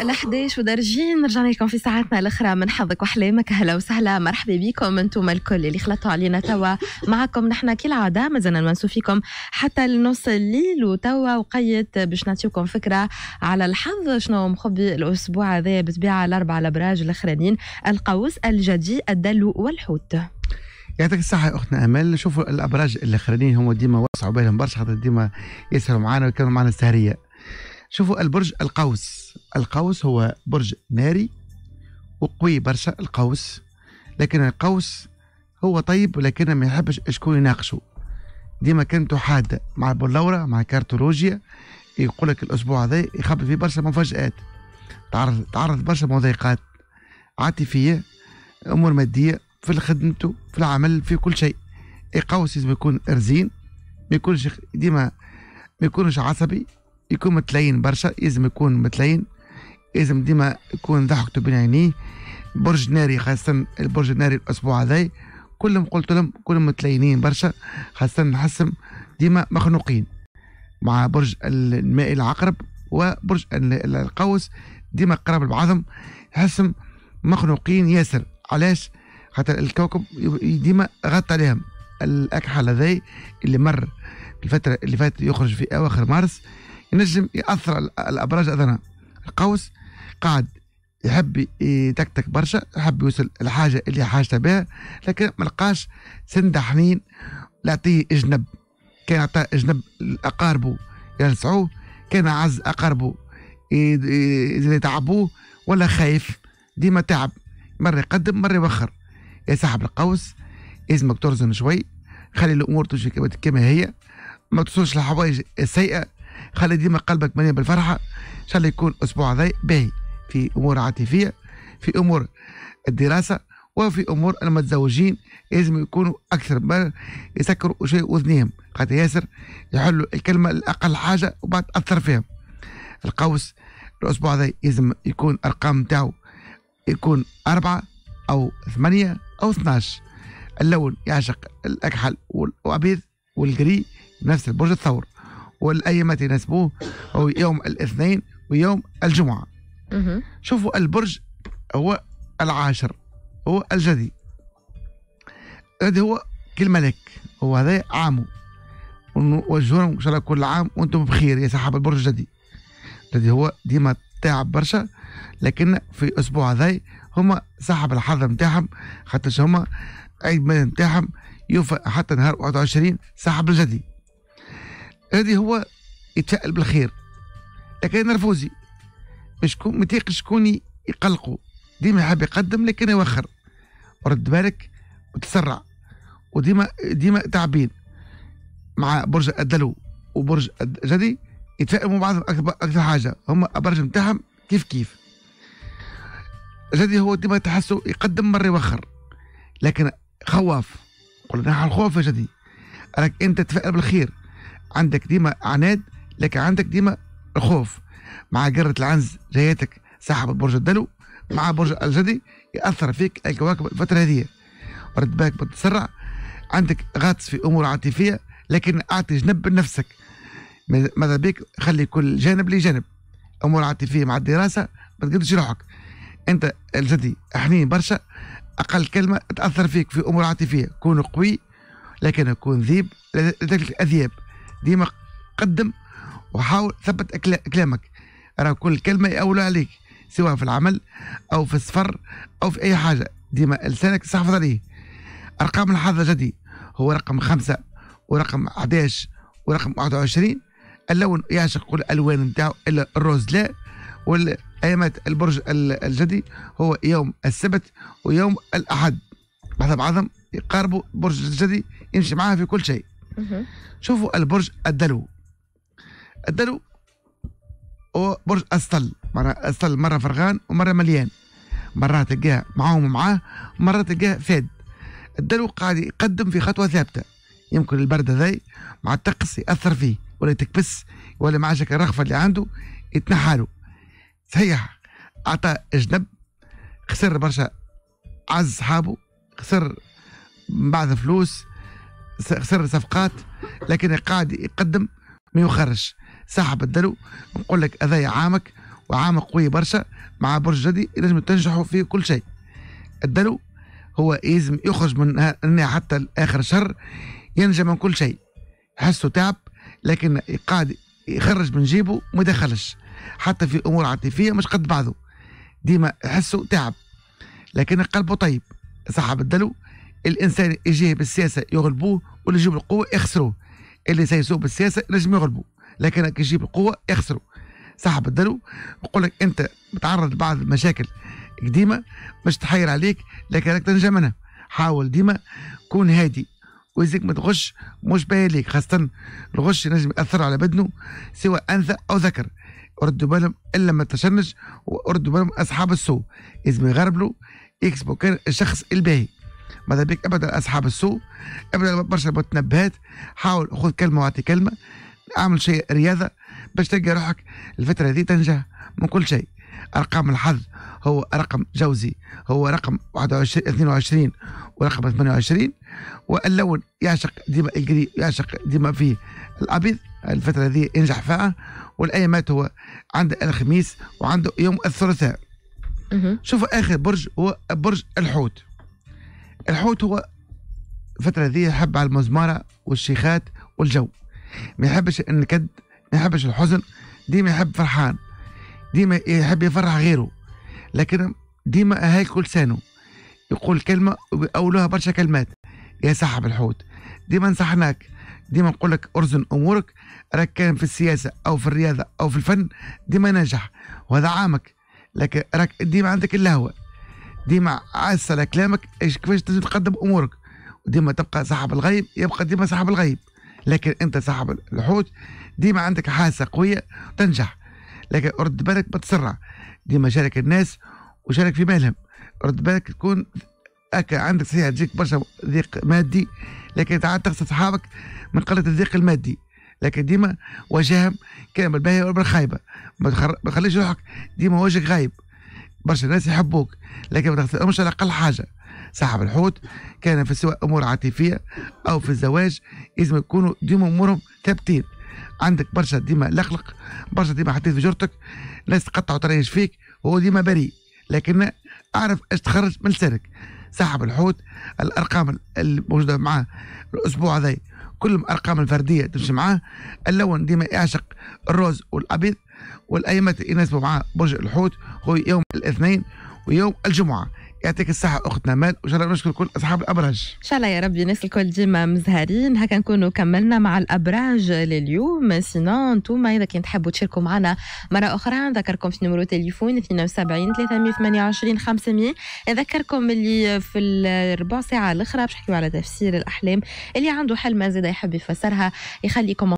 ال ودارجين ودرجين نرجع لكم في ساعاتنا الاخرى من حظك واحلامك اهلا وسهلا مرحبا بكم انتم الكل اللي خلطتوا علينا توا معكم نحن كالعاده مازلنا نمنسوا فيكم حتى لنص الليل وتوا وقيت باش نعطيكم فكره على الحظ شنو مخبي الاسبوع هذا بتبيعه الاربعه الابراج الاخرانيين القوس الجدي الدلو والحوت يعطيك الصحة أختنا أمل نشوفوا الأبراج الآخرين هم ديما وسعوا بالهم برشا خاطر ديما يسهروا معانا ويكملوا معانا السهرية شوفوا البرج القوس القوس هو برج ناري وقوي برشا القوس لكن القوس هو طيب ولكنه ما يحبش شكون يناقشه ديما كانت حاده مع بولورا مع كارتولوجيا يقول لك الاسبوع هذا يخبي فيه برشا مفاجات تعرض تعرض برشا مضايقات عاطفيه امور ماديه في خدمته في العمل في كل شيء القوس لازم يكون رزين ما يكونش ديما ما يكونش عصبي يكون متلين برشا لازم يكون متلين لازم ديما يكون ضحكته بين عينيه برج ناري خاصة البرج الناري الأسبوع هذاي كلهم قلت لهم كلهم متلينين برشا خاصة نحسهم ديما مخنوقين مع برج الماء العقرب وبرج القوس ديما قراب لبعضهم حسم مخنوقين ياسر علاش خاطر الكوكب ديما غطى عليهم الأكحل هذاي اللي مر الفترة اللي فاتت يخرج في أواخر مارس ينجم ياثر الابراج اذنها القوس قاعد يحب يتكتك برشا يحب يوصل الحاجة اللي حاجته بها لكن ما لقاش سند حنين لعطيه اجنب كان عطاه اجنب أقاربه ينسعوه كان عز أقاربه يتعبوه ولا خايف ديما تعب مرة يقدم مرة يوخر يا صاحب القوس لازمك ترزن شوي خلي الأمور تمشي كما هي ما توصلش للحوايج السيئه خلي ديما قلبك مليان بالفرحه ان شاء الله يكون الاسبوع هذا باهي في امور عاطفيه في امور الدراسه وفي امور المتزوجين لازم يكونوا اكثر ما يسكروا شيء وذنيهم خاطر ياسر يحلوا الكلمه الاقل حاجه وبعد تاثر فيهم القوس الاسبوع هذا لازم يكون ارقام نتاعو يكون أربعة أو ثمانية أو 12 اللون يعشق الأكحل والأبيض والجري نفس البرج الثور والأيام متى يناسبوه هو يوم الاثنين ويوم الجمعة شوفوا البرج هو العاشر هو الجدي هذا هو ملك هو هذا عامه ونوجهون ان شاء الله كل عام وانتم بخير يا صاحب البرج الجدي الذي هو ديما تعب برشا لكن في الاسبوع هذا هما صاحب الحظ نتاعهم خاطرش هما عيد ميلاد نتاعهم يوفى حتى نهار 21 صاحب الجدي هذه هو يتفائل بالخير لكن نرفوزي مش كون متيقش شكون يقلقوا ديما حاب يقدم لكن يوخر ورد بالك وتسرع وديما ديما تعبين مع برج الدلو وبرج الجدي يتفائلوا بعضهم اكثر اكثر حاجه هما البرج نتاعهم كيف كيف جدي هو ديما تحسه يقدم مره يوخر لكن خواف قلنا الخوف يا جدي راك انت تفائل بالخير عندك ديما عناد لكن عندك ديما خوف مع جرة العنز جايتك سحب برج الدلو مع برج الجدي يأثر فيك الكواكب الفترة هذه رد بالك بتسرع عندك غطس في أمور عاطفية لكن أعطي جنب لنفسك ماذا بيك خلي كل جانب لجانب جانب أمور عاطفية مع الدراسة ما تقدرش روحك أنت الجدي حنين برشا أقل كلمة تأثر فيك في أمور عاطفية كون قوي لكن كون ذيب لذلك الأذياب ديما قدم وحاول ثبت كلامك راه كل كلمة يأولوا عليك سواء في العمل أو في السفر أو في أي حاجة ديما لسانك تحفظ عليه أرقام الحظ جدي هو رقم خمسة ورقم 11 ورقم 21 اللون يعشق كل الألوان نتاعو إلا الروز لا والأيامات البرج الجدي هو يوم السبت ويوم الأحد بعض بعضهم يقاربوا برج الجدي يمشي معاه في كل شيء شوفوا البرج الدلو الدلو هو برج أصل مرة أصل مرة فرغان ومرة مليان مرات تلقاه معاهم ومعاه مرات تلقاه فاد الدلو قاعد يقدم في خطوة ثابتة يمكن البرد هذاي مع الطقس يأثر فيه ولا تكبس ولا مع شكل الرغفة اللي عنده يتنحاله صحيح أعطى جنب خسر برشا عز صحابه خسر بعض فلوس خسر صفقات لكن قاعد يقدم ما يخرج صاحب الدلو نقول لك هذايا عامك وعام قوي برشا مع برج جدي لازم تنجحوا في كل شيء الدلو هو يلزم يخرج من النهاية حتى لاخر شهر ينجح من كل شيء حسه تعب لكن قاعد يخرج من جيبه ما يدخلش حتى في امور عاطفيه مش قد بعضه ديما حسه تعب لكن قلبه طيب صاحب الدلو الانسان يجيه بالسياسه يغلبوه واللي يجيب القوه يخسروه اللي سيسوق بالسياسه نجم يغلبوه لكن اللي يجيب القوه يخسروا صاحب الدلو يقول لك انت بتعرض لبعض المشاكل قديمه مش تحير عليك لكن راك تنجم منها حاول ديما كون هادي ويزيك ما تغش مش باين ليك خاصة الغش نجم يأثر على بدنه سواء أنثى أو ذكر ردوا بالهم إلا ما تشنج وردوا بالهم أصحاب السوء لازم يغربلوا يكسبوا كان الشخص الباهي ماذا بك ابدا اصحاب السوء ابدا برشا متنبهات حاول خذ كلمه واعطي كلمه اعمل شيء رياضه باش تلقى روحك الفتره دي تنجح من كل شيء ارقام الحظ هو رقم جوزي هو رقم 21 22 ورقم 28 واللون يعشق ديما الجري يعشق ديما فيه الابيض الفتره هذه ينجح فيها والايامات هو عنده الخميس وعنده يوم الثلاثاء شوفوا اخر برج هو برج الحوت الحوت هو الفترة ذي يحب على المزمرة والشيخات والجو ما يحبش النكد ما يحبش الحزن ديما يحب فرحان ديما يحب يفرح غيره لكن ديما كل لسانه يقول كلمة ويقولوها برشا كلمات يا صاحب الحوت ديما نصحناك ديما نقول لك ارزن امورك راك كان في السياسة او في الرياضة او في الفن ديما ناجح وهذا عامك لكن راك ديما عندك اللهوة ديما عاس على كلامك ايش كيفاش تنجم تقدم امورك وديما تبقى صاحب الغيب يبقى ديما صاحب الغيب لكن انت صاحب الحوت ديما عندك حاسه قويه تنجح لكن رد بالك ما تسرع ديما شارك الناس وشارك في مالهم رد بالك تكون هكا عندك صحيح تجيك برشا ضيق مادي لكن تعال تخسر صحابك من قله الضيق المادي لكن ديما وجههم كان بالباهية ولا ما تخليش روحك ديما وجهك غايب برشا ناس يحبوك لكن ما تخسرهمش على اقل حاجه صاحب الحوت كان في سواء امور عاطفيه او في الزواج لازم يكونوا ديما امورهم ثابتين عندك برشا ديما لقلق برشا ديما حطيت في جرتك ناس تقطعوا تريش فيك وهو ديما بريء لكن اعرف ايش تخرج من لسانك صاحب الحوت الارقام الموجوده معاه الاسبوع هذا كل الارقام الفرديه تمشي معاه اللون ديما يعشق الروز والابيض والأئمة إنس مع برج الحوت هو يوم الاثنين ويوم الجمعة يعطيك الصحة أختنا مال وإن شاء الله نشكر كل أصحاب الأبراج إن شاء الله يا ربي الناس الكل ديما مزهرين هكا نكونوا كملنا مع الأبراج لليوم سينو أنتم إذا كنت تحبوا تشاركوا معنا مرة أخرى نذكركم في نمرو تليفون 72 328 500 نذكركم اللي في الربع ساعة الأخرى باش نحكيو على تفسير الأحلام اللي عنده حلمة زادة يحب يفسرها يخليكم